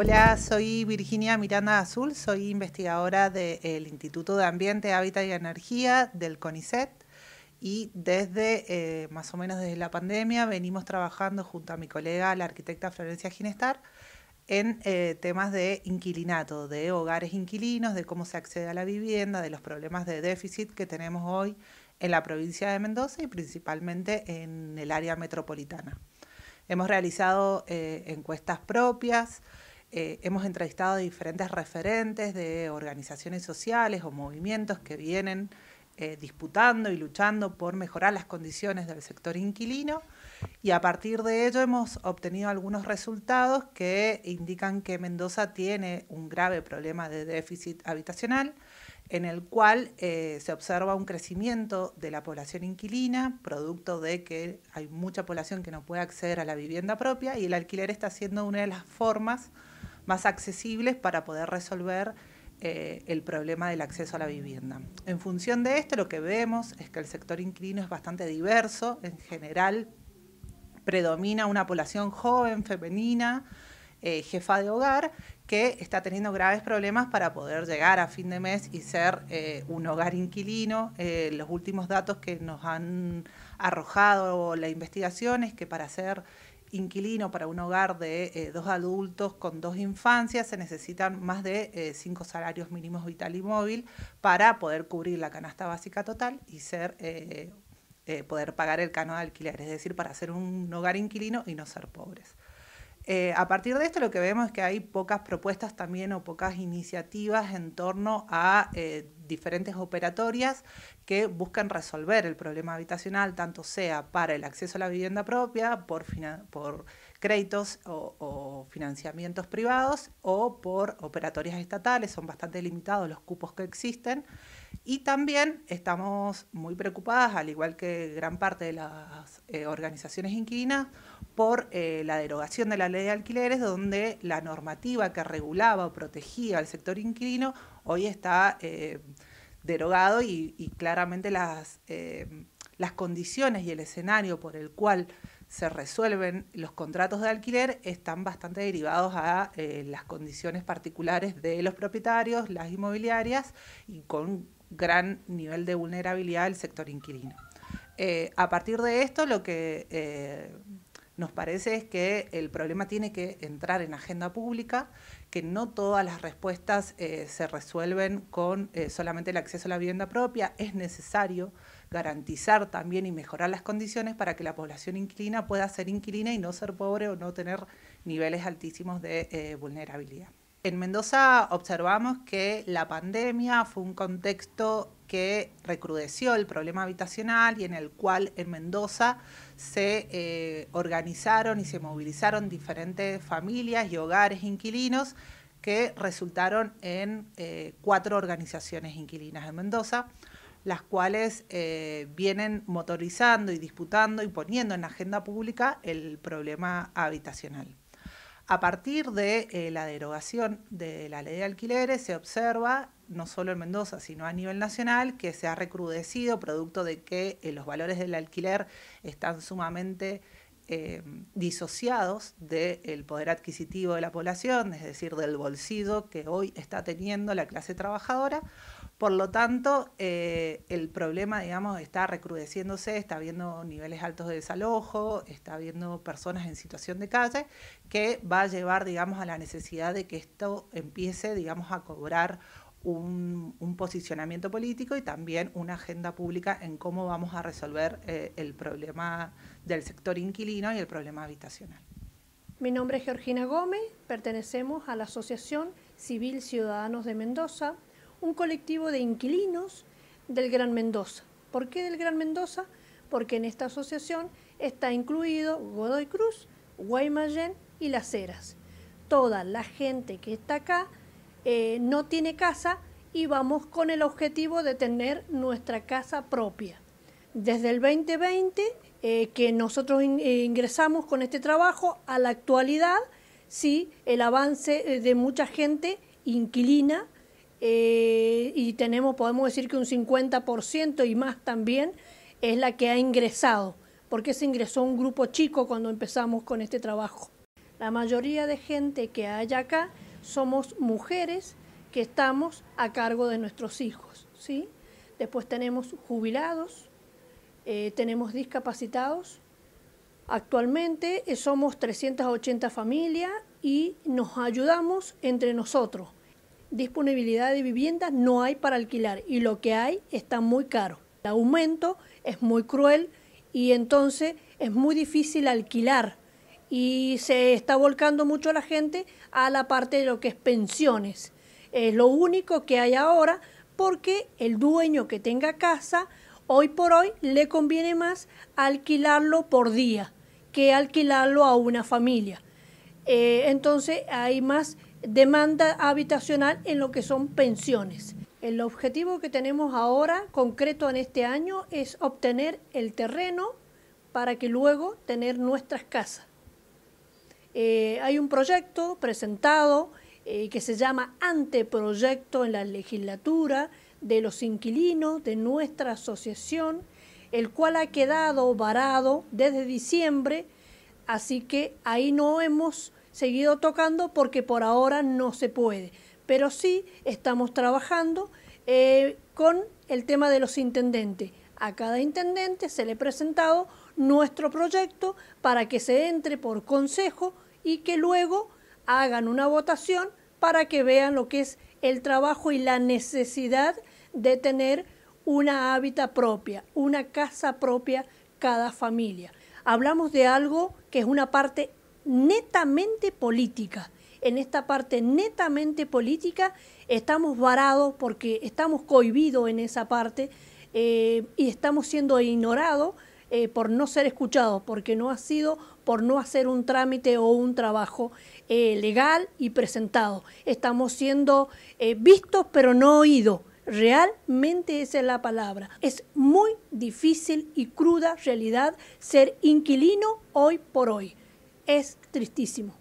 Hola, soy Virginia Miranda Azul, soy investigadora del Instituto de Ambiente, Hábitat y Energía del CONICET y desde eh, más o menos desde la pandemia venimos trabajando junto a mi colega, la arquitecta Florencia Ginestar, en eh, temas de inquilinato, de hogares inquilinos, de cómo se accede a la vivienda, de los problemas de déficit que tenemos hoy en la provincia de Mendoza y principalmente en el área metropolitana. Hemos realizado eh, encuestas propias, eh, hemos entrevistado a diferentes referentes de organizaciones sociales o movimientos que vienen eh, disputando y luchando por mejorar las condiciones del sector inquilino y a partir de ello hemos obtenido algunos resultados que indican que Mendoza tiene un grave problema de déficit habitacional en el cual eh, se observa un crecimiento de la población inquilina, producto de que hay mucha población que no puede acceder a la vivienda propia y el alquiler está siendo una de las formas más accesibles para poder resolver eh, el problema del acceso a la vivienda. En función de esto, lo que vemos es que el sector inquilino es bastante diverso. En general, predomina una población joven, femenina, eh, jefa de hogar, que está teniendo graves problemas para poder llegar a fin de mes y ser eh, un hogar inquilino. los últimos datos que nos han arrojado la investigación es que para ser inquilino para un hogar de eh, dos adultos con dos infancias se necesitan más de eh, cinco salarios mínimos vital y móvil para poder cubrir la canasta básica total y ser eh, poder pagar el cano de alquiler, es decir, para ser un hogar inquilino y no ser pobres. Eh, a partir de esto lo que vemos es que hay pocas propuestas también o pocas iniciativas en torno a eh, diferentes operatorias que buscan resolver el problema habitacional, tanto sea para el acceso a la vivienda propia, por, créditos o, o, financiamientos privados o por operatorias estatales, son bastante limitados los cupos que existen. Y también estamos muy preocupadas, al igual que gran parte de las eh, organizaciones inquilinas, por eh, la derogación de la ley de alquileres, donde la normativa que regulaba o protegía al sector inquilino hoy está eh, derogado y, claramente las, las condiciones y el escenario por el cual se resuelven los contratos de alquiler están bastante derivados a las condiciones particulares de los propietarios, las inmobiliarias y con gran nivel de vulnerabilidad del sector inquilino. Eh, a partir de esto, lo que eh, nos parece es que el problema tiene que entrar en agenda pública, que no todas las respuestas eh, se resuelven con solamente el acceso a la vivienda propia. Es necesario garantizar también y mejorar las condiciones para que la población inquilina pueda ser inquilina y no ser pobre o no tener niveles altísimos de vulnerabilidad en Mendoza observamos que la pandemia fue un contexto que recrudeció el problema habitacional y en el cual en Mendoza se eh, organizaron y se movilizaron diferentes familias y hogares inquilinos que resultaron en eh, cuatro organizaciones inquilinas en Mendoza, las cuales eh, vienen motorizando y disputando y poniendo en la agenda pública el problema habitacional. A partir de eh, la derogación de la ley de alquileres se observa, no solo en Mendoza, sino a nivel nacional, que se ha recrudecido producto de que eh, los valores del alquiler están sumamente eh, disociados del poder adquisitivo de la población, es decir, del bolsillo que hoy está teniendo la clase trabajadora, por lo tanto, eh, el problema, digamos, está recrudeciéndose, está habiendo niveles altos de desalojo, está habiendo personas en situación de calle, que va a llevar, digamos, a la necesidad de que esto empiece, digamos, a cobrar un, posicionamiento político y también una agenda pública en cómo vamos a resolver eh, el problema del sector inquilino y el problema habitacional. Mi nombre es Georgina Gómez, pertenecemos a la Asociación Civil Ciudadanos de Mendoza un colectivo de inquilinos del Gran Mendoza. ¿Por qué del Gran Mendoza? Porque en esta asociación está incluido Godoy Cruz, Guaymallén y Las Heras. Toda la gente que está acá eh, no tiene casa y vamos con el objetivo de tener nuestra casa propia. Desde el 2020 eh, que nosotros eh, ingresamos con este trabajo a la actualidad, sí, el avance de mucha gente inquilina y tenemos, podemos decir que un 50% y más también es la que ha ingresado, porque se ingresó un grupo chico cuando empezamos con este trabajo. La mayoría de gente que hay acá somos mujeres que estamos a cargo de nuestros hijos, ¿sí? Después tenemos jubilados, eh, tenemos discapacitados. Actualmente eh, somos 380 familias y nos ayudamos entre nosotros disponibilidad de viviendas no hay para alquilar y lo que hay está muy caro. El aumento es muy cruel y entonces es muy difícil alquilar y se está volcando mucho la gente a la parte de lo que es pensiones. Es lo único que hay ahora porque el dueño que tenga casa hoy por hoy le conviene más alquilarlo por día que alquilarlo a una familia. Eh, entonces hay más demanda habitacional en lo que son pensiones. El objetivo que tenemos ahora, concreto en este año, es obtener el terreno para que luego tener nuestras casas. Eh, hay un proyecto presentado eh, que se llama anteproyecto en la legislatura de los inquilinos de nuestra asociación, el cual ha quedado varado desde diciembre, así que ahí no hemos seguido tocando porque por ahora no se puede. Pero sí estamos trabajando eh, con el tema de los intendentes. A cada intendente se le ha presentado nuestro proyecto para que se entre por consejo y que luego hagan una votación para que vean lo que es el trabajo y la necesidad de tener una hábitat propia, una casa propia cada familia. Hablamos de algo que es una parte netamente política. En esta parte netamente política estamos varados porque estamos cohibidos en esa parte eh, y estamos siendo ignorados eh, por no ser escuchados, porque no ha sido por no hacer un trámite o un trabajo eh, legal y presentado. Estamos siendo vistos pero no oídos. Realmente esa es la palabra. Es muy difícil y cruda realidad ser inquilino hoy por hoy es tristísimo.